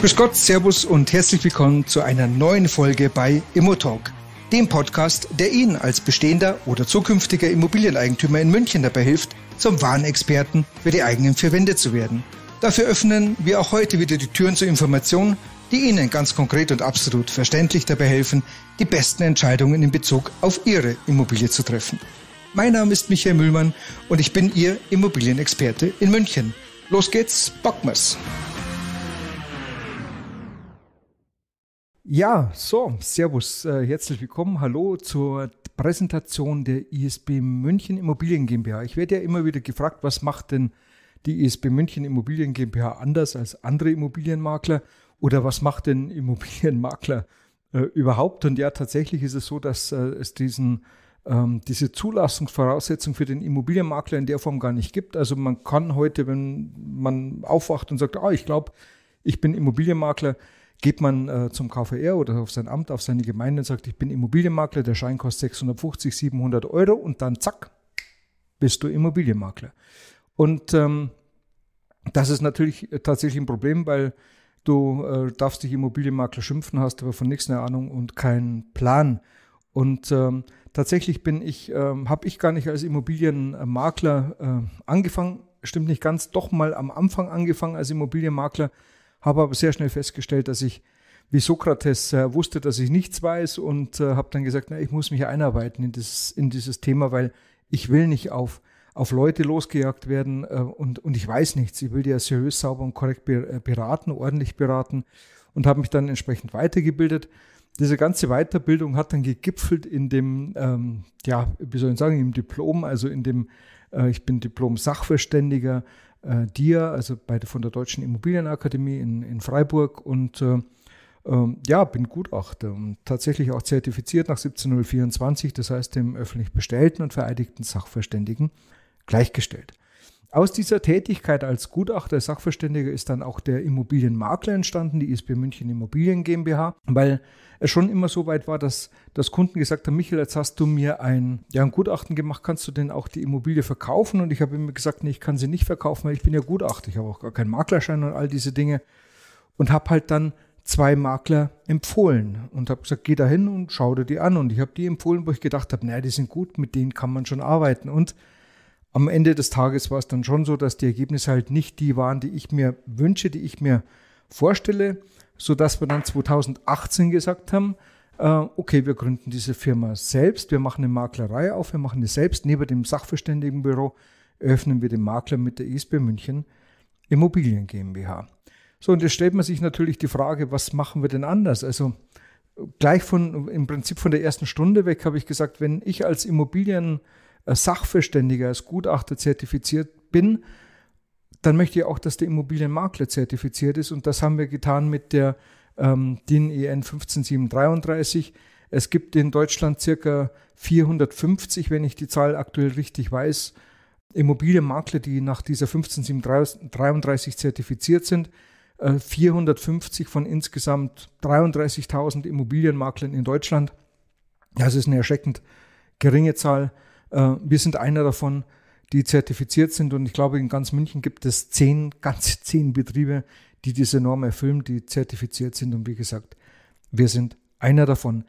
Grüß Gott, Servus und herzlich willkommen zu einer neuen Folge bei Immotalk, dem Podcast, der Ihnen als bestehender oder zukünftiger Immobilieneigentümer in München dabei hilft, zum wahren Experten für die eigenen vier Wände zu werden. Dafür öffnen wir auch heute wieder die Türen zur Information, die Ihnen ganz konkret und absolut verständlich dabei helfen, die besten Entscheidungen in Bezug auf Ihre Immobilie zu treffen. Mein Name ist Michael Müllmann und ich bin Ihr Immobilienexperte in München. Los geht's, Bockmers! Ja, so, Servus, äh, herzlich willkommen, hallo zur Präsentation der ISB München Immobilien GmbH. Ich werde ja immer wieder gefragt, was macht denn die ISB München Immobilien GmbH anders als andere Immobilienmakler oder was macht denn Immobilienmakler äh, überhaupt? Und ja, tatsächlich ist es so, dass äh, es diesen ähm, diese Zulassungsvoraussetzung für den Immobilienmakler in der Form gar nicht gibt. Also man kann heute, wenn man aufwacht und sagt, ah, ich glaube, ich bin Immobilienmakler, geht man äh, zum KVR oder auf sein Amt, auf seine Gemeinde und sagt, ich bin Immobilienmakler, der Schein kostet 650, 700 Euro und dann zack, bist du Immobilienmakler. Und ähm, das ist natürlich äh, tatsächlich ein Problem, weil du äh, darfst dich Immobilienmakler schimpfen, hast aber von nichts eine Ahnung und keinen Plan. Und ähm, tatsächlich bin ich, ähm, habe ich gar nicht als Immobilienmakler äh, angefangen, stimmt nicht ganz, doch mal am Anfang angefangen als Immobilienmakler habe aber sehr schnell festgestellt, dass ich wie Sokrates äh, wusste, dass ich nichts weiß und äh, habe dann gesagt, na, ich muss mich einarbeiten in, dieses, in dieses Thema, weil ich will nicht auf, auf Leute losgejagt werden äh, und, und ich weiß nichts. Ich will die ja seriös, sauber und korrekt äh, beraten, ordentlich beraten und habe mich dann entsprechend weitergebildet. Diese ganze Weiterbildung hat dann gegipfelt in dem, ähm, ja, wie soll ich sagen, im Diplom, also in dem, äh, ich bin Diplom-Sachverständiger, äh, dir, also bei, von der Deutschen Immobilienakademie in, in Freiburg und äh, ähm, ja, bin Gutachter und tatsächlich auch zertifiziert nach 17024, das heißt dem öffentlich bestellten und vereidigten Sachverständigen gleichgestellt. Aus dieser Tätigkeit als Gutachter, Sachverständiger ist dann auch der Immobilienmakler entstanden, die ISB München Immobilien GmbH, weil es schon immer so weit war, dass das Kunden gesagt haben, Michael, jetzt hast du mir ein, ja, ein Gutachten gemacht, kannst du denn auch die Immobilie verkaufen? Und ich habe immer gesagt, nee, ich kann sie nicht verkaufen, weil ich bin ja Gutachter, ich habe auch gar keinen Maklerschein und all diese Dinge. Und habe halt dann zwei Makler empfohlen und habe gesagt, geh da hin und schau dir die an. Und ich habe die empfohlen, wo ich gedacht habe, naja, die sind gut, mit denen kann man schon arbeiten. Und am Ende des Tages war es dann schon so, dass die Ergebnisse halt nicht die waren, die ich mir wünsche, die ich mir vorstelle, sodass wir dann 2018 gesagt haben, äh, okay, wir gründen diese Firma selbst, wir machen eine Maklerei auf, wir machen es selbst. Neben dem Sachverständigenbüro öffnen wir den Makler mit der ISB München Immobilien GmbH. So, und jetzt stellt man sich natürlich die Frage, was machen wir denn anders? Also gleich von, im Prinzip von der ersten Stunde weg habe ich gesagt, wenn ich als Immobilien äh, Sachverständiger, als Gutachter zertifiziert bin, dann möchte ich auch, dass der Immobilienmakler zertifiziert ist. Und das haben wir getan mit der ähm, DIN e EN 15733. Es gibt in Deutschland circa 450, wenn ich die Zahl aktuell richtig weiß, Immobilienmakler, die nach dieser 15733 zertifiziert sind. 450 äh, von insgesamt 33.000 Immobilienmaklern in Deutschland. Das ist eine erschreckend geringe Zahl. Äh, wir sind einer davon, die zertifiziert sind. Und ich glaube, in ganz München gibt es zehn, ganz zehn Betriebe, die diese Norm erfüllen, die zertifiziert sind. Und wie gesagt, wir sind einer davon.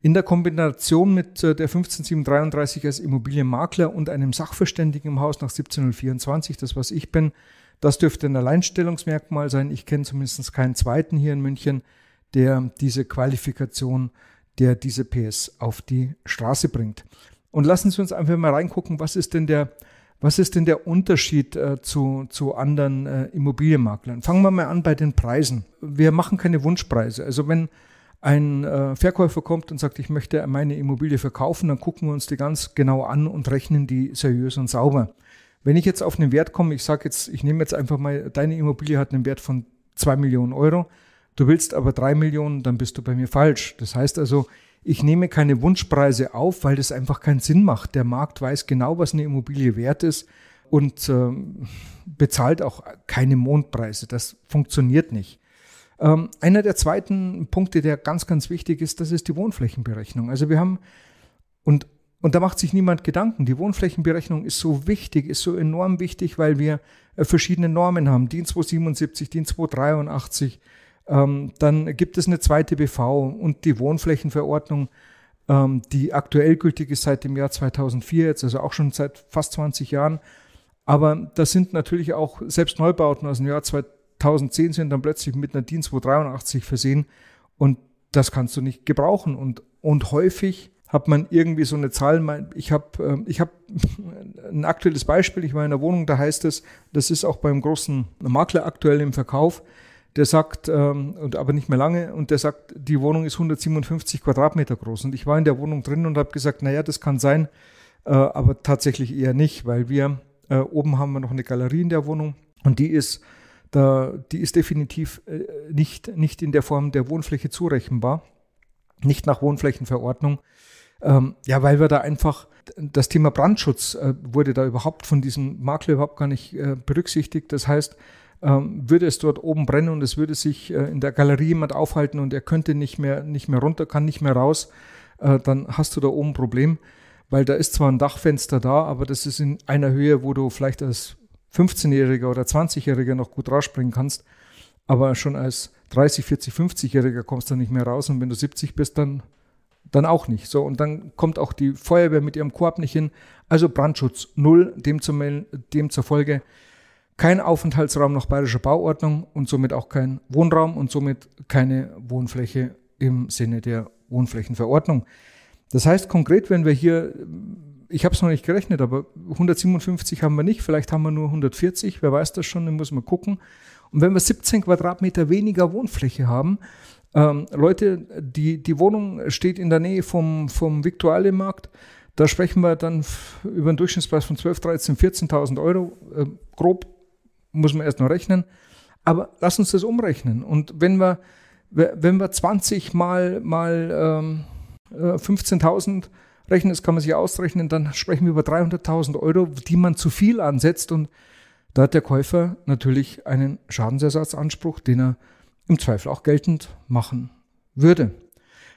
In der Kombination mit äh, der 15733 als Immobilienmakler und einem Sachverständigen im Haus nach 17024, das was ich bin, das dürfte ein Alleinstellungsmerkmal sein. Ich kenne zumindest keinen zweiten hier in München, der diese Qualifikation, der diese PS auf die Straße bringt. Und lassen Sie uns einfach mal reingucken, was ist denn der, was ist denn der Unterschied äh, zu, zu anderen äh, Immobilienmaklern? Fangen wir mal an bei den Preisen. Wir machen keine Wunschpreise. Also wenn ein äh, Verkäufer kommt und sagt, ich möchte meine Immobilie verkaufen, dann gucken wir uns die ganz genau an und rechnen die seriös und sauber. Wenn ich jetzt auf einen Wert komme, ich sage jetzt, ich nehme jetzt einfach mal, deine Immobilie hat einen Wert von 2 Millionen Euro, du willst aber 3 Millionen, dann bist du bei mir falsch. Das heißt also, ich nehme keine Wunschpreise auf, weil das einfach keinen Sinn macht. Der Markt weiß genau, was eine Immobilie wert ist und ähm, bezahlt auch keine Mondpreise. Das funktioniert nicht. Ähm, einer der zweiten Punkte, der ganz, ganz wichtig ist, das ist die Wohnflächenberechnung. Also wir haben, und, und da macht sich niemand Gedanken, die Wohnflächenberechnung ist so wichtig, ist so enorm wichtig, weil wir äh, verschiedene Normen haben. DIN 277, DIN 283, ähm, dann gibt es eine zweite BV und die Wohnflächenverordnung, ähm, die aktuell gültig ist seit dem Jahr 2004, jetzt also auch schon seit fast 20 Jahren. Aber das sind natürlich auch selbst Neubauten aus dem Jahr 2010 sind dann plötzlich mit einer DIN 283 versehen und das kannst du nicht gebrauchen. Und, und häufig hat man irgendwie so eine Zahl. Ich habe ich hab ähm, ein aktuelles Beispiel. Ich war in einer Wohnung, da heißt es, das ist auch beim großen Makler aktuell im Verkauf der sagt, ähm, und aber nicht mehr lange, und der sagt, die Wohnung ist 157 Quadratmeter groß. Und ich war in der Wohnung drin und habe gesagt, naja, das kann sein, äh, aber tatsächlich eher nicht, weil wir äh, oben haben wir noch eine Galerie in der Wohnung und die ist da, die ist definitiv äh, nicht, nicht in der Form der Wohnfläche zurechenbar, nicht nach Wohnflächenverordnung. Ähm, ja, weil wir da einfach das Thema Brandschutz äh, wurde da überhaupt von diesem Makler überhaupt gar nicht äh, berücksichtigt. Das heißt, ähm, würde es dort oben brennen und es würde sich äh, in der Galerie jemand aufhalten und er könnte nicht mehr, nicht mehr runter, kann nicht mehr raus, äh, dann hast du da oben ein Problem, weil da ist zwar ein Dachfenster da, aber das ist in einer Höhe, wo du vielleicht als 15-Jähriger oder 20-Jähriger noch gut rausspringen kannst, aber schon als 30, 40, 50-Jähriger kommst du nicht mehr raus und wenn du 70 bist, dann dann auch nicht. So, und dann kommt auch die Feuerwehr mit ihrem Korb nicht hin. Also Brandschutz null, demzufolge. dem kein Aufenthaltsraum nach bayerischer Bauordnung und somit auch kein Wohnraum und somit keine Wohnfläche im Sinne der Wohnflächenverordnung. Das heißt konkret, wenn wir hier, ich habe es noch nicht gerechnet, aber 157 haben wir nicht, vielleicht haben wir nur 140, wer weiß das schon, dann muss man gucken. Und wenn wir 17 Quadratmeter weniger Wohnfläche haben, ähm, Leute, die, die Wohnung steht in der Nähe vom, vom Viktualienmarkt, da sprechen wir dann über einen Durchschnittspreis von 12, 13, 14.000 Euro, äh, grob muss man erst noch rechnen. Aber lass uns das umrechnen. Und wenn wir, wenn wir 20 mal, mal ähm, 15.000 äh, rechnen, das kann man sich ausrechnen, dann sprechen wir über 300.000 Euro, die man zu viel ansetzt. Und da hat der Käufer natürlich einen Schadensersatzanspruch, den er im Zweifel auch geltend machen würde.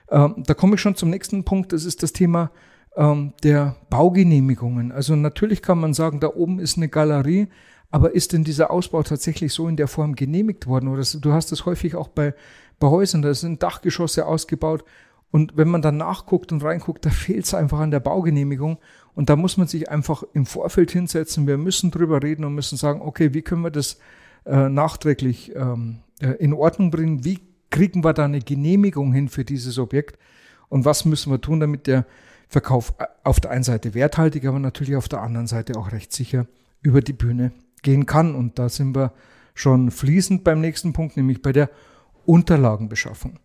Ähm, da komme ich schon zum nächsten Punkt, das ist das Thema ähm, der Baugenehmigungen. Also natürlich kann man sagen, da oben ist eine Galerie, aber ist denn dieser Ausbau tatsächlich so in der Form genehmigt worden? Oder du hast es häufig auch bei, bei Häusern, da sind Dachgeschosse ausgebaut. Und wenn man dann nachguckt und reinguckt, da fehlt es einfach an der Baugenehmigung. Und da muss man sich einfach im Vorfeld hinsetzen. Wir müssen drüber reden und müssen sagen, okay, wie können wir das äh, nachträglich ähm, äh, in Ordnung bringen? Wie kriegen wir da eine Genehmigung hin für dieses Objekt? Und was müssen wir tun, damit der Verkauf äh, auf der einen Seite werthaltig, aber natürlich auf der anderen Seite auch rechtssicher über die Bühne gehen kann. Und da sind wir schon fließend beim nächsten Punkt, nämlich bei der Unterlagenbeschaffung.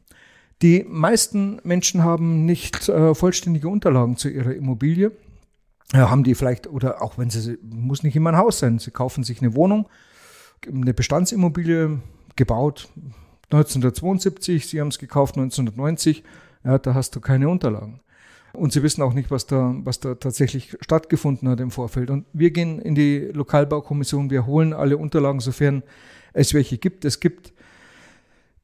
Die meisten Menschen haben nicht äh, vollständige Unterlagen zu ihrer Immobilie. Ja, äh, haben die vielleicht, oder auch wenn sie, muss nicht immer ein Haus sein, sie kaufen sich eine Wohnung, eine Bestandsimmobilie, gebaut 1972, sie haben es gekauft 1990, ja, da hast du keine Unterlagen. Und sie wissen auch nicht, was da, was da tatsächlich stattgefunden hat im Vorfeld. Und wir gehen in die Lokalbaukommission, wir holen alle Unterlagen, sofern es welche gibt. Es gibt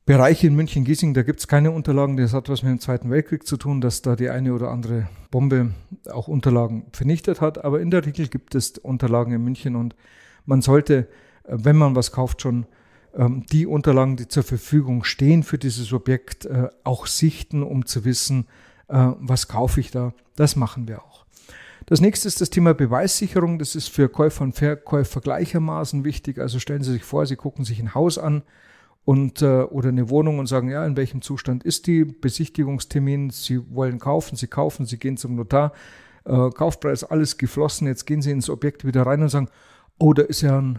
Bereiche in München-Giesing, da gibt es keine Unterlagen. Das hat was mit dem Zweiten Weltkrieg zu tun, dass da die eine oder andere Bombe auch Unterlagen vernichtet hat. Aber in der Regel gibt es Unterlagen in München und man sollte, äh, wenn man was kauft, schon ähm, die Unterlagen, die zur Verfügung stehen für dieses Objekt, äh, auch sichten, um zu wissen, äh, was kaufe ich da, das machen wir auch. Das nächste ist das Thema Beweissicherung. Das ist für Käufer und Verkäufer gleichermaßen wichtig. Also stellen Sie sich vor, Sie gucken sich ein Haus an und, äh, oder eine Wohnung und sagen, ja, in welchem Zustand ist die? Besichtigungstermin, Sie wollen kaufen, Sie kaufen, Sie gehen zum Notar, äh, Kaufpreis, alles geflossen. Jetzt gehen Sie ins Objekt wieder rein und sagen, oh, da ist ja ein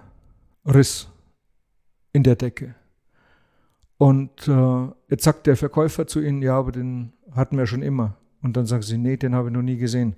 Riss in der Decke. Und äh, jetzt sagt der Verkäufer zu ihnen, ja, aber den hatten wir schon immer. Und dann sagen sie, nee, den habe ich noch nie gesehen.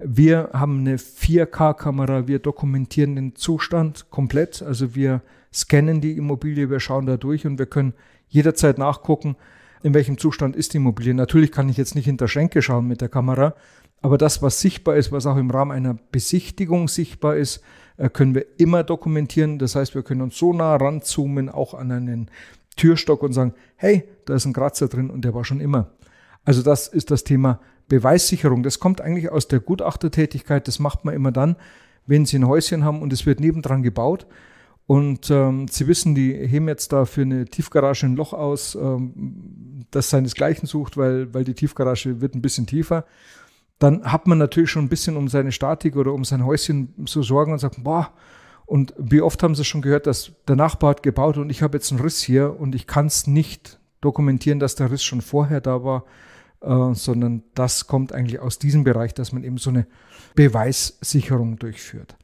Wir haben eine 4K-Kamera, wir dokumentieren den Zustand komplett. Also wir scannen die Immobilie, wir schauen da durch und wir können jederzeit nachgucken, in welchem Zustand ist die Immobilie. Natürlich kann ich jetzt nicht hinter Schenke schauen mit der Kamera, aber das, was sichtbar ist, was auch im Rahmen einer Besichtigung sichtbar ist, äh, können wir immer dokumentieren. Das heißt, wir können uns so nah ranzoomen, auch an einen Türstock und sagen, hey, da ist ein Kratzer drin und der war schon immer. Also das ist das Thema Beweissicherung. Das kommt eigentlich aus der Gutachtertätigkeit. Das macht man immer dann, wenn Sie ein Häuschen haben und es wird nebendran gebaut. Und ähm, Sie wissen, die heben jetzt da für eine Tiefgarage ein Loch aus, ähm, das seinesgleichen sucht, weil, weil die Tiefgarage wird ein bisschen tiefer. Dann hat man natürlich schon ein bisschen um seine Statik oder um sein Häuschen zu sorgen und sagt, boah, und wie oft haben sie schon gehört, dass der Nachbar hat gebaut und ich habe jetzt einen Riss hier und ich kann es nicht dokumentieren, dass der Riss schon vorher da war, äh, sondern das kommt eigentlich aus diesem Bereich, dass man eben so eine Beweissicherung durchführt.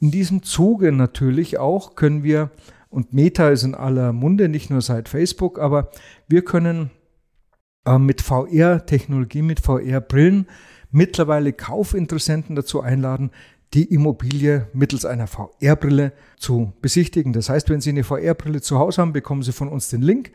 In diesem Zuge natürlich auch können wir, und Meta ist in aller Munde, nicht nur seit Facebook, aber wir können äh, mit VR-Technologie, mit VR-Brillen mittlerweile Kaufinteressenten dazu einladen, die Immobilie mittels einer VR-Brille zu besichtigen. Das heißt, wenn Sie eine VR-Brille zu Hause haben, bekommen Sie von uns den Link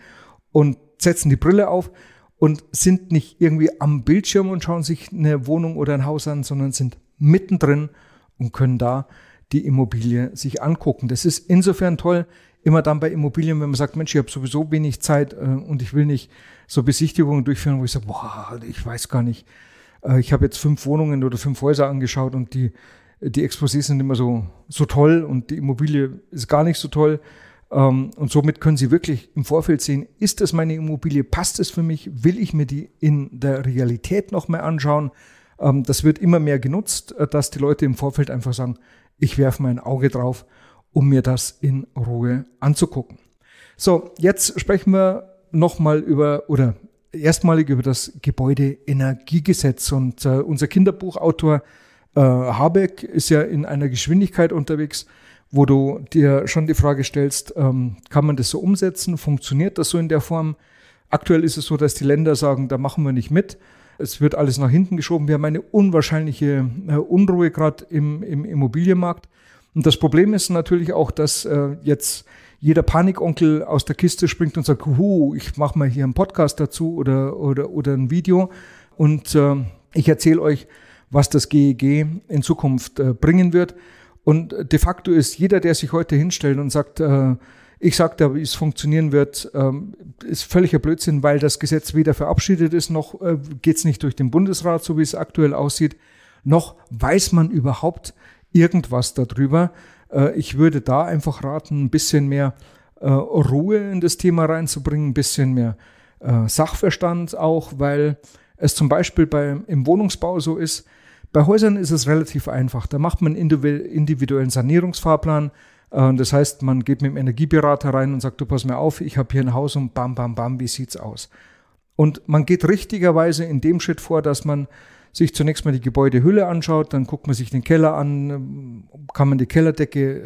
und setzen die Brille auf und sind nicht irgendwie am Bildschirm und schauen sich eine Wohnung oder ein Haus an, sondern sind mittendrin und können da die Immobilie sich angucken. Das ist insofern toll, immer dann bei Immobilien, wenn man sagt, Mensch, ich habe sowieso wenig Zeit äh, und ich will nicht so Besichtigungen durchführen, wo ich sage, boah, ich weiß gar nicht. Äh, ich habe jetzt fünf Wohnungen oder fünf Häuser angeschaut und die die Exposés sind immer so, so toll und die Immobilie ist gar nicht so toll. Ähm, und somit können Sie wirklich im Vorfeld sehen, ist das meine Immobilie, passt es für mich, will ich mir die in der Realität nochmal anschauen. Ähm, das wird immer mehr genutzt, äh, dass die Leute im Vorfeld einfach sagen, ich werfe mein Auge drauf, um mir das in Ruhe anzugucken. So, jetzt sprechen wir nochmal über, oder erstmalig über das Gebäudeenergiegesetz. Und äh, unser Kinderbuchautor äh, Habeck ist ja in einer Geschwindigkeit unterwegs, wo du dir schon die Frage stellst, ähm, kann man das so umsetzen? Funktioniert das so in der Form? Aktuell ist es so, dass die Länder sagen, da machen wir nicht mit. Es wird alles nach hinten geschoben. Wir haben eine unwahrscheinliche äh, Unruhe gerade im, im Immobilienmarkt. Und das Problem ist natürlich auch, dass äh, jetzt jeder Panikonkel aus der Kiste springt und sagt, Hu, ich mache mal hier einen Podcast dazu oder, oder, oder ein Video und äh, ich erzähle euch, was das GEG e in Zukunft äh, bringen wird. Und de facto ist jeder, der sich heute hinstellt und sagt, äh, ich sage da, wie es funktionieren wird, ähm, ist völliger Blödsinn, weil das Gesetz weder verabschiedet ist, noch äh, geht es nicht durch den Bundesrat, so wie es aktuell aussieht, noch weiß man überhaupt irgendwas darüber. Ich würde da einfach raten, ein bisschen mehr Ruhe in das Thema reinzubringen, ein bisschen mehr Sachverstand auch, weil es zum Beispiel bei, im Wohnungsbau so ist. Bei Häusern ist es relativ einfach. Da macht man einen individuellen Sanierungsfahrplan. Äh, das heißt, man geht mit dem Energieberater rein und sagt, du pass mir auf, ich habe hier ein Haus und bam, bam, bam, wie sieht's aus? Und man geht richtigerweise in dem Schritt vor, dass man sich zunächst mal die Gebäudehülle anschaut, dann guckt man sich den Keller an, ähm, kann man die Kellerdecke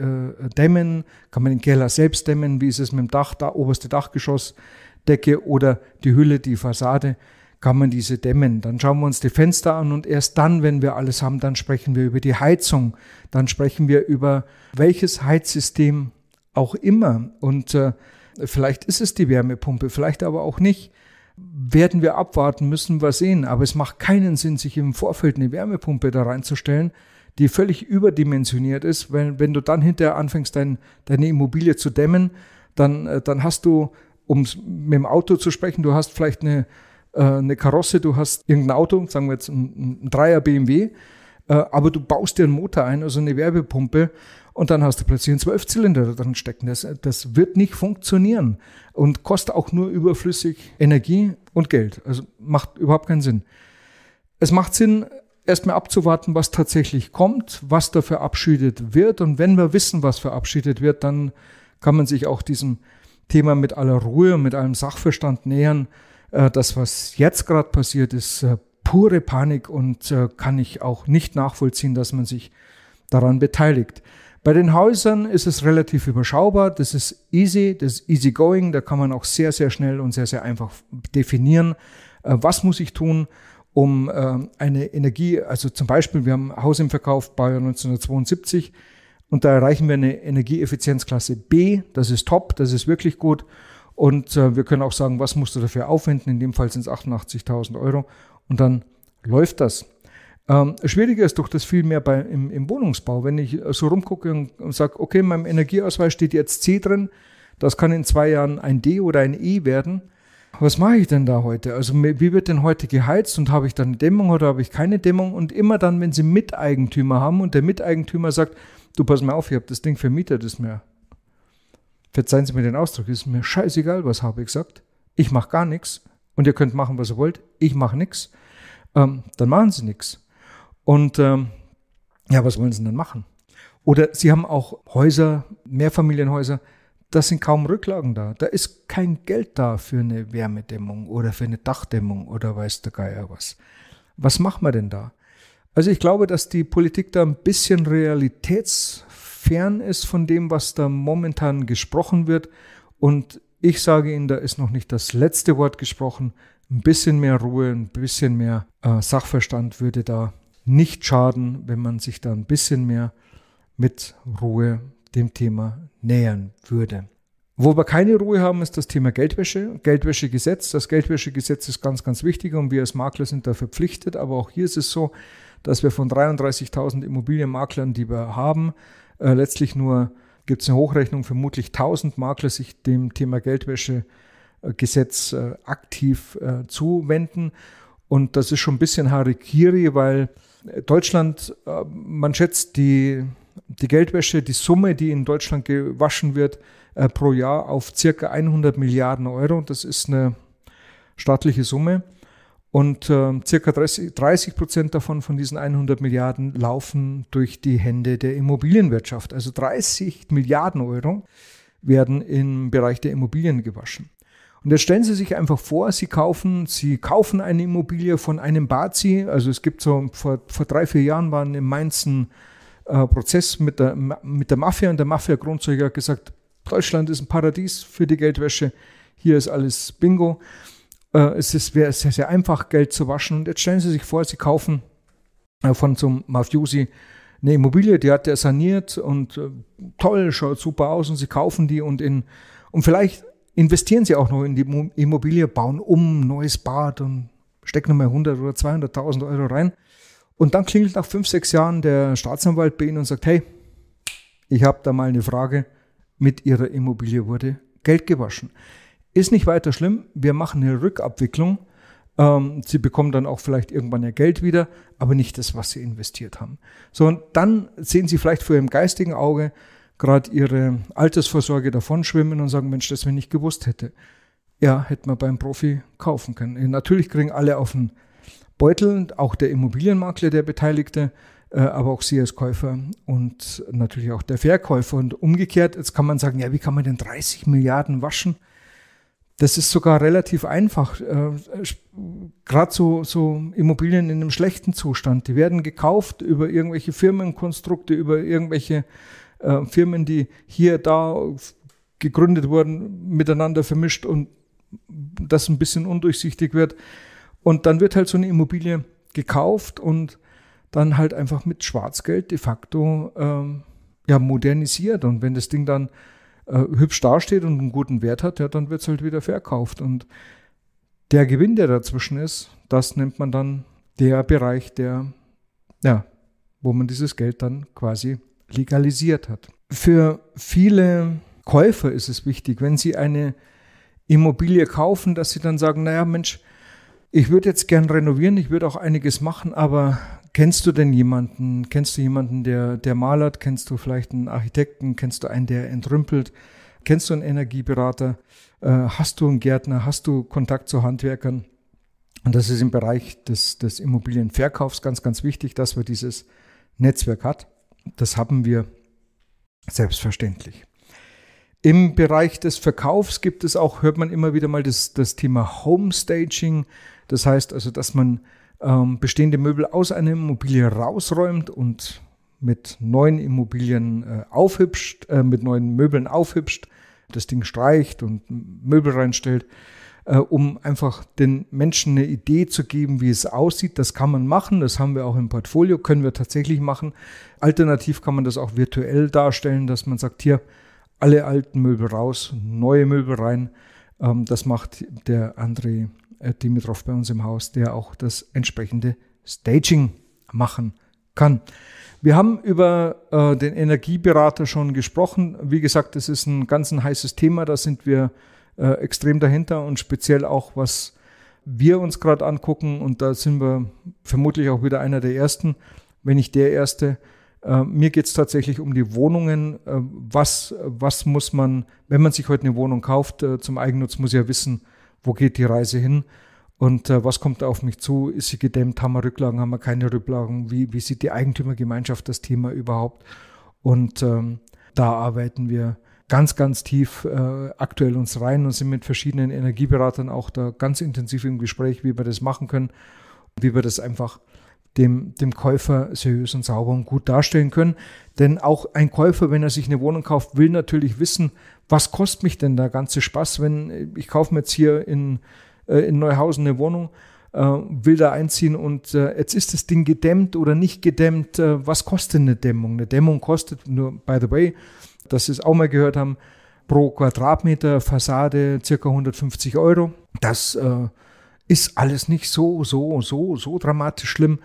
äh, dämmen, kann man den Keller selbst dämmen, wie ist es mit dem Dach, da oberste Dachgeschossdecke oder die Hülle, die Fassade kann man diese dämmen. Dann schauen wir uns die Fenster an und erst dann, wenn wir alles haben, dann sprechen wir über die Heizung, dann sprechen wir über welches Heizsystem auch immer. Und äh, vielleicht ist es die Wärmepumpe, vielleicht aber auch nicht. Werden wir abwarten, müssen wir sehen. Aber es macht keinen Sinn, sich im Vorfeld eine Wärmepumpe da reinzustellen, die völlig überdimensioniert ist. Wenn, wenn du dann hinterher anfängst, dein, deine Immobilie zu dämmen, dann, äh, dann hast du, um mit dem Auto zu sprechen, du hast vielleicht eine, äh, eine Karosse, du hast irgendein Auto, sagen wir jetzt ein, ein Dreier BMW, äh, aber du baust dir einen Motor ein, also eine Werbepumpe und dann hast du plötzlich einen Zwölfzylinder da drin stecken. Das, das wird nicht funktionieren und kostet auch nur überflüssig Energie und Geld. Also macht überhaupt keinen Sinn. Es macht Sinn, erstmal abzuwarten, was tatsächlich kommt, was da verabschiedet wird. Und wenn wir wissen, was verabschiedet wird, dann kann man sich auch diesem Thema mit aller Ruhe, und mit allem Sachverstand nähern äh, das, was jetzt gerade passiert, ist äh, pure Panik und äh, kann ich auch nicht nachvollziehen, dass man sich daran beteiligt. Bei den Häusern ist es relativ überschaubar, das ist easy, das ist easy going, da kann man auch sehr, sehr schnell und sehr, sehr einfach definieren, was muss ich tun, um eine Energie, also zum Beispiel, wir haben ein Haus im Verkauf, Baujahr 1972, und da erreichen wir eine Energieeffizienzklasse B, das ist top, das ist wirklich gut und äh, wir können auch sagen, was musst du dafür aufwenden? In dem Fall sind es 88.000 Euro. Und dann läuft das. Ähm, schwieriger ist doch das viel mehr bei, im, im Wohnungsbau. Wenn ich äh, so rumgucke und, und sage, okay, in meinem Energieausweis steht jetzt C drin, das kann in zwei Jahren ein D oder ein E werden. Was mache ich denn da heute? Also wie wird denn heute geheizt und habe ich dann Dämmung oder habe ich keine Dämmung? Und immer dann, wenn sie Miteigentümer haben und der Miteigentümer sagt, du pass mal auf, ich habe das Ding vermietet, ist mir verzeihen Sie mir den Ausdruck, ist mir scheißegal, was habe ich gesagt. Ich mache gar nichts und ihr könnt machen, was ihr wollt. Ich mache nichts. Ähm, dann machen Sie nichts. Und ähm, ja, was wollen Sie denn machen? Oder Sie haben auch Häuser, Mehrfamilienhäuser, da sind kaum Rücklagen da. Da ist kein Geld da für eine Wärmedämmung oder für eine Dachdämmung oder weiß der Geier was. Was machen wir denn da? Also ich glaube, dass die Politik da ein bisschen realitäts fern ist von dem, was da momentan gesprochen wird. Und ich sage Ihnen, da ist noch nicht das letzte Wort gesprochen. Ein bisschen mehr Ruhe, ein bisschen mehr äh, Sachverstand würde da nicht schaden, wenn man sich da ein bisschen mehr mit Ruhe dem Thema nähern würde. Wo wir keine Ruhe haben, ist das Thema Geldwäsche, Geldwäschegesetz. Das Geldwäschegesetz ist ganz, ganz wichtig und wir als Makler sind da verpflichtet. Aber auch hier ist es so, dass wir von 33.000 Immobilienmaklern, die wir haben, äh, letztlich nur gibt es eine Hochrechnung, vermutlich 1000 Makler sich dem Thema Geldwäschegesetz äh, aktiv äh, zuwenden. Und das ist schon ein bisschen Harikiri, weil Deutschland, äh, man schätzt die, die Geldwäsche, die Summe, die in Deutschland gewaschen wird, äh, pro Jahr auf circa 100 Milliarden Euro. Das ist eine staatliche Summe. Und äh, circa 30, Prozent davon, von diesen 100 Milliarden, laufen durch die Hände der Immobilienwirtschaft. Also 30 Milliarden Euro werden im Bereich der Immobilien gewaschen. Und jetzt stellen Sie sich einfach vor, Sie kaufen, Sie kaufen eine Immobilie von einem Bazi. Also es gibt so, vor, vor drei, vier Jahren waren in Mainz ein äh, Prozess mit der, mit der Mafia und der Mafia-Grundzeuger hat gesagt, Deutschland ist ein Paradies für die Geldwäsche, hier ist alles Bingo. Äh, es ist, wäre sehr, sehr einfach, Geld zu waschen. Und jetzt stellen Sie sich vor, Sie kaufen äh, von so einem Mafiosi eine Immobilie, die hat er saniert und äh, toll, schaut super aus und Sie kaufen die und in, und vielleicht investieren Sie auch noch in die Immobilie, bauen um, neues Bad und stecken nochmal 100 oder 200.000 Euro rein. Und dann klingelt nach fünf, sechs Jahren der Staatsanwalt bei Ihnen und sagt, hey, ich habe da mal eine Frage, mit Ihrer Immobilie wurde Geld gewaschen. Ist nicht weiter schlimm, wir machen eine Rückabwicklung. Ähm, sie bekommen dann auch vielleicht irgendwann ihr Geld wieder, aber nicht das, was sie investiert haben. So, und dann sehen sie vielleicht vor ihrem geistigen Auge gerade ihre Altersvorsorge davonschwimmen und sagen, Mensch, das wenn ich gewusst hätte. Ja, hätte man beim Profi kaufen können. Äh, natürlich kriegen alle auf den Beutel, auch der Immobilienmakler, der Beteiligte, äh, aber auch Sie als Käufer und natürlich auch der Verkäufer. Und umgekehrt, jetzt kann man sagen, ja, wie kann man denn 30 Milliarden waschen? Das ist sogar relativ einfach. Äh, Gerade so, so Immobilien in einem schlechten Zustand, die werden gekauft über irgendwelche Firmenkonstrukte, über irgendwelche äh, Firmen, die hier, da gegründet wurden, miteinander vermischt und das ein bisschen undurchsichtig wird. Und dann wird halt so eine Immobilie gekauft und dann halt einfach mit Schwarzgeld de facto ähm, ja, modernisiert. Und wenn das Ding dann äh, hübsch dasteht und einen guten Wert hat, ja, dann wird es halt wieder verkauft. Und der Gewinn, der dazwischen ist, das nennt man dann der Bereich, der, ja, wo man dieses Geld dann quasi legalisiert hat. Für viele Käufer ist es wichtig, wenn sie eine Immobilie kaufen, dass sie dann sagen, naja Mensch, ich würde jetzt gern renovieren, ich würde auch einiges machen, aber Kennst du denn jemanden, kennst du jemanden, der, der malert? Kennst du vielleicht einen Architekten? Kennst du einen, der entrümpelt? Kennst du einen Energieberater? Äh, hast du einen Gärtner? Hast du Kontakt zu Handwerkern? Und das ist im Bereich des, des Immobilienverkaufs ganz, ganz wichtig, dass wir dieses Netzwerk hat. Das haben wir selbstverständlich. Im Bereich des Verkaufs gibt es auch, hört man immer wieder mal das, das Thema Homestaging. Das heißt also, dass man ähm, bestehende Möbel aus einer Immobilie rausräumt und mit neuen Immobilien äh, aufhübscht, äh, mit neuen Möbeln aufhübscht, das Ding streicht und Möbel reinstellt, äh, um einfach den Menschen eine Idee zu geben, wie es aussieht. Das kann man machen, das haben wir auch im Portfolio, können wir tatsächlich machen. Alternativ kann man das auch virtuell darstellen, dass man sagt, hier alle alten Möbel raus, neue Möbel rein. Ähm, das macht der André äh, Dimitrov bei uns im Haus, der auch das entsprechende Staging machen kann. Wir haben über äh, den Energieberater schon gesprochen. Wie gesagt, das ist ein ganz ein heißes Thema. Da sind wir äh, extrem dahinter und speziell auch, was wir uns gerade angucken. Und da sind wir vermutlich auch wieder einer der Ersten, wenn nicht der Erste. Äh, mir geht es tatsächlich um die Wohnungen. Äh, was, was muss man, wenn man sich heute eine Wohnung kauft, äh, zum Eigennutz muss ja wissen, wo geht die Reise hin und äh, was kommt da auf mich zu? Ist sie gedämmt? Haben wir Rücklagen? Haben wir keine Rücklagen? Wie, wie sieht die Eigentümergemeinschaft das Thema überhaupt? Und ähm, da arbeiten wir ganz, ganz tief äh, aktuell uns rein und sind mit verschiedenen Energieberatern auch da ganz intensiv im Gespräch, wie wir das machen können, wie wir das einfach dem, dem Käufer seriös und sauber und gut darstellen können. Denn auch ein Käufer, wenn er sich eine Wohnung kauft, will natürlich wissen, was kostet mich denn der ganze Spaß, wenn ich kaufe mir jetzt hier in, äh, in Neuhausen eine Wohnung, äh, will da einziehen und äh, jetzt ist das Ding gedämmt oder nicht gedämmt. was kostet eine Dämmung? Eine Dämmung kostet, nur by the way, dass Sie es auch mal gehört haben, pro Quadratmeter Fassade circa 150 Euro. Das äh, ist alles nicht so, so, so, so dramatisch schlimm.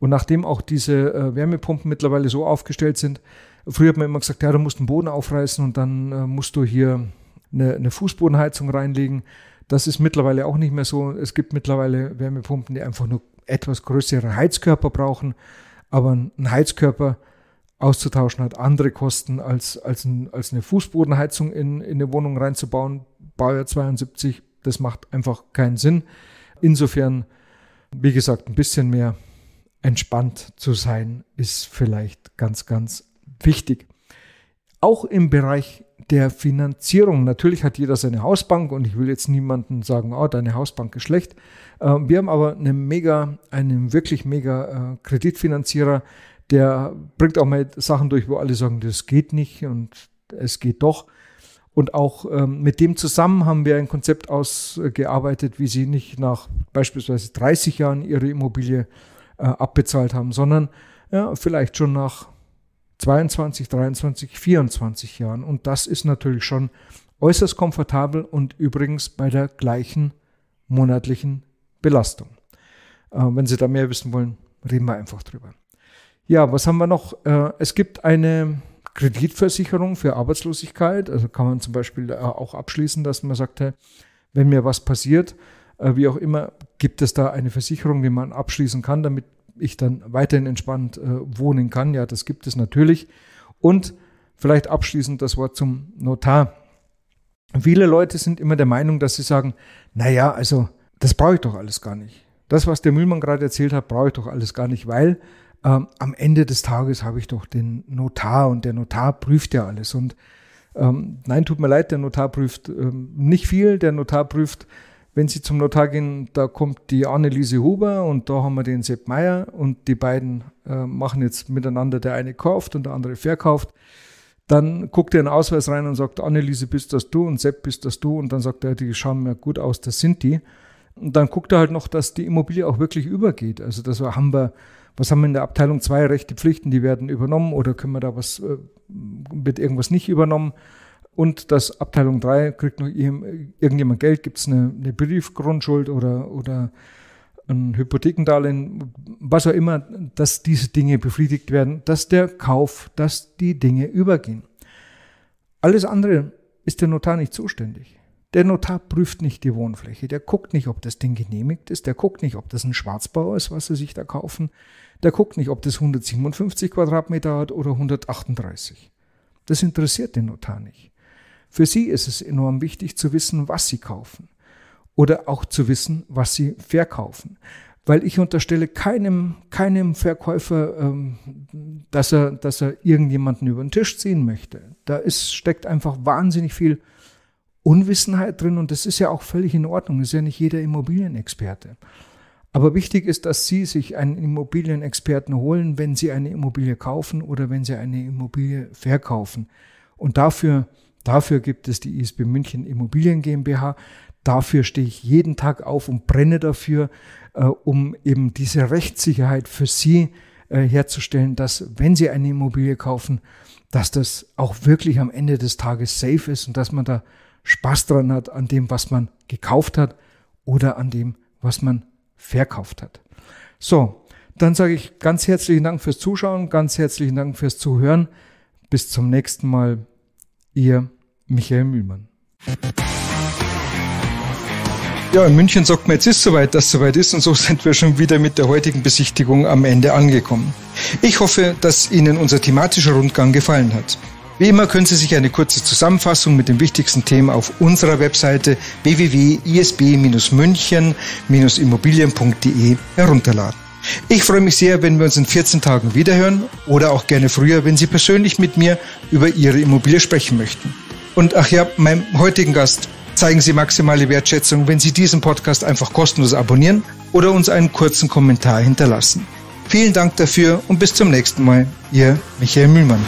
Und nachdem auch diese äh, Wärmepumpen mittlerweile so aufgestellt sind, früher hat man immer gesagt, ja, du musst den Boden aufreißen und dann äh, musst du hier eine, eine Fußbodenheizung reinlegen. Das ist mittlerweile auch nicht mehr so. Es gibt mittlerweile Wärmepumpen, die einfach nur etwas größere Heizkörper brauchen. Aber ein Heizkörper auszutauschen hat andere Kosten, als, als, ein, als eine Fußbodenheizung in, in eine Wohnung reinzubauen. Baujahr 72, das macht einfach keinen Sinn. Insofern, wie gesagt, ein bisschen mehr entspannt zu sein, ist vielleicht ganz, ganz wichtig. Auch im Bereich der Finanzierung. Natürlich hat jeder seine Hausbank und ich will jetzt niemandem sagen, oh, deine Hausbank ist schlecht. Ähm, wir haben aber einen mega, einen wirklich mega äh, Kreditfinanzierer, der bringt auch mal Sachen durch, wo alle sagen, das geht nicht und es geht doch. Und auch ähm, mit dem zusammen haben wir ein Konzept ausgearbeitet, wie sie nicht nach beispielsweise 30 Jahren ihre Immobilie äh, abbezahlt haben, sondern ja, vielleicht schon nach 22, 23, 24 Jahren. Und das ist natürlich schon äußerst komfortabel und übrigens bei der gleichen monatlichen Belastung. Äh, wenn Sie da mehr wissen wollen, reden wir einfach drüber. Ja, was haben wir noch? Äh, es gibt eine Kreditversicherung für Arbeitslosigkeit. Also kann man zum Beispiel auch abschließen, dass man sagt, wenn mir was passiert, äh, wie auch immer, gibt es da eine Versicherung, die man abschließen kann, damit ich dann weiterhin entspannt äh, wohnen kann. Ja, das gibt es natürlich. Und vielleicht abschließend das Wort zum Notar. Viele Leute sind immer der Meinung, dass sie sagen, na ja, also das brauche ich doch alles gar nicht. Das, was der Mühlmann gerade erzählt hat, brauche ich doch alles gar nicht, weil ähm, am Ende des Tages habe ich doch den Notar und der Notar prüft ja alles. Und ähm, nein, tut mir leid, der Notar prüft ähm, nicht viel. Der Notar prüft, wenn Sie zum Notar gehen, da kommt die Anneliese Huber und da haben wir den Sepp Meier und die beiden äh, machen jetzt miteinander, der eine kauft und der andere verkauft. Dann guckt er in den Ausweis rein und sagt, Anneliese, bist das du? Und Sepp, bist das du? Und dann sagt er, die schauen mir gut aus, das sind die. Und dann guckt er halt noch, dass die Immobilie auch wirklich übergeht. Also das haben wir, was haben wir in der Abteilung zwei Rechte, Pflichten, die werden übernommen oder können wir da was, äh, wird irgendwas nicht übernommen. Und das Abteilung 3 kriegt noch irgendjemand Geld, gibt es eine, eine Briefgrundschuld oder, oder ein Hypothekendarlehen, was auch immer, dass diese Dinge befriedigt werden, dass der Kauf, dass die Dinge übergehen. Alles andere ist der Notar nicht zuständig. Der Notar prüft nicht die Wohnfläche, der guckt nicht, ob das Ding genehmigt ist, der guckt nicht, ob das ein Schwarzbau ist, was sie sich da kaufen, der guckt nicht, ob das 157 Quadratmeter hat oder 138. Das interessiert den Notar nicht. Für sie ist es enorm wichtig zu wissen, was sie kaufen oder auch zu wissen, was sie verkaufen. Weil ich unterstelle keinem, keinem Verkäufer, ähm, dass, er, dass er irgendjemanden über den Tisch ziehen möchte. Da ist, steckt einfach wahnsinnig viel Unwissenheit drin und das ist ja auch völlig in Ordnung. Das ist ja nicht jeder Immobilienexperte. Aber wichtig ist, dass Sie sich einen Immobilienexperten holen, wenn Sie eine Immobilie kaufen oder wenn Sie eine Immobilie verkaufen. Und dafür, dafür gibt es die ISB München Immobilien GmbH. Dafür stehe ich jeden Tag auf und brenne dafür, äh, um eben diese Rechtssicherheit für Sie äh, herzustellen, dass wenn Sie eine Immobilie kaufen, dass das auch wirklich am Ende des Tages safe ist und dass man da Spaß dran hat, an dem, was man gekauft hat oder an dem, was man verkauft hat. So, dann sage ich ganz herzlichen Dank fürs Zuschauen, ganz herzlichen Dank fürs Zuhören. Bis zum nächsten Mal, ihr Michael Mühlmann. Ja, in München sagt man, jetzt ist soweit, dass soweit ist und so sind wir schon wieder mit der heutigen Besichtigung am Ende angekommen. Ich hoffe, dass Ihnen unser thematischer Rundgang gefallen hat. Wie immer können Sie sich eine kurze Zusammenfassung mit den wichtigsten Themen auf unserer Webseite www.isb-münchen-immobilien.de herunterladen. Ich freue mich sehr, wenn wir uns in 14 Tagen wiederhören oder auch gerne früher, wenn Sie persönlich mit mir über Ihre Immobilie sprechen möchten. Und ach ja, meinem heutigen Gast zeigen Sie maximale Wertschätzung, wenn Sie diesen Podcast einfach kostenlos abonnieren oder uns einen kurzen Kommentar hinterlassen. Vielen Dank dafür und bis zum nächsten Mal, Ihr Michael Mühlmann.